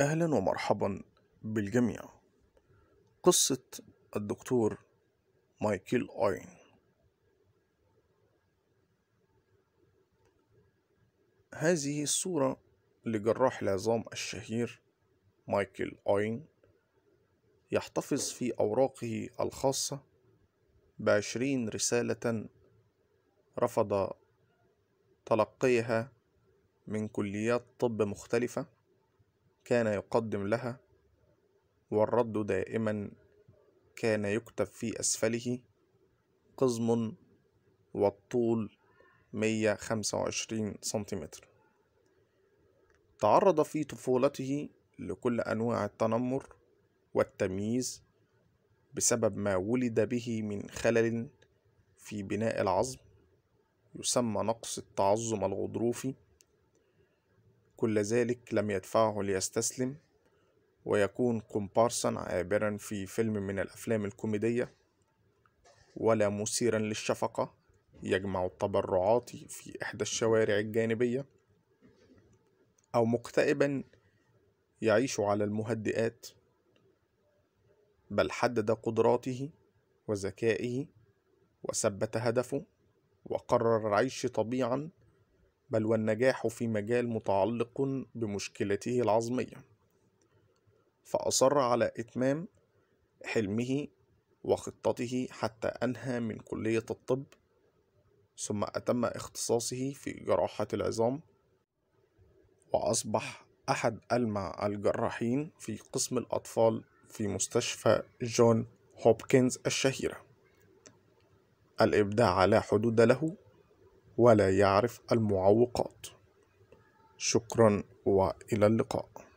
أهلا ومرحبا بالجميع قصة الدكتور مايكل أين هذه الصورة لجراح العظام الشهير مايكل أين يحتفظ في أوراقه الخاصة بعشرين رسالة رفض تلقيها من كليات طب مختلفة كان يقدم لها والرد دائما كان يكتب في أسفله قزم والطول 125 سنتيمتر تعرض في طفولته لكل أنواع التنمر والتمييز بسبب ما ولد به من خلل في بناء العظم يسمى نقص التعظم الغضروفي كل ذلك لم يدفعه ليستسلم ويكون كومبارسا عابرا في فيلم من الأفلام الكوميدية ولا مثيرا للشفقة يجمع التبرعات في إحدى الشوارع الجانبية أو مكتئبا يعيش على المهدئات بل حدد قدراته وذكائه وثبت هدفه وقرر العيش طبيعا بل والنجاح في مجال متعلق بمشكلته العظمية فأصر على إتمام حلمه وخطته حتى أنهى من كلية الطب ثم أتم اختصاصه في جراحة العظام وأصبح أحد ألمع الجراحين في قسم الأطفال في مستشفى جون هوبكنز الشهيرة الإبداع لا حدود له ولا يعرف المعوقات شكرا والى اللقاء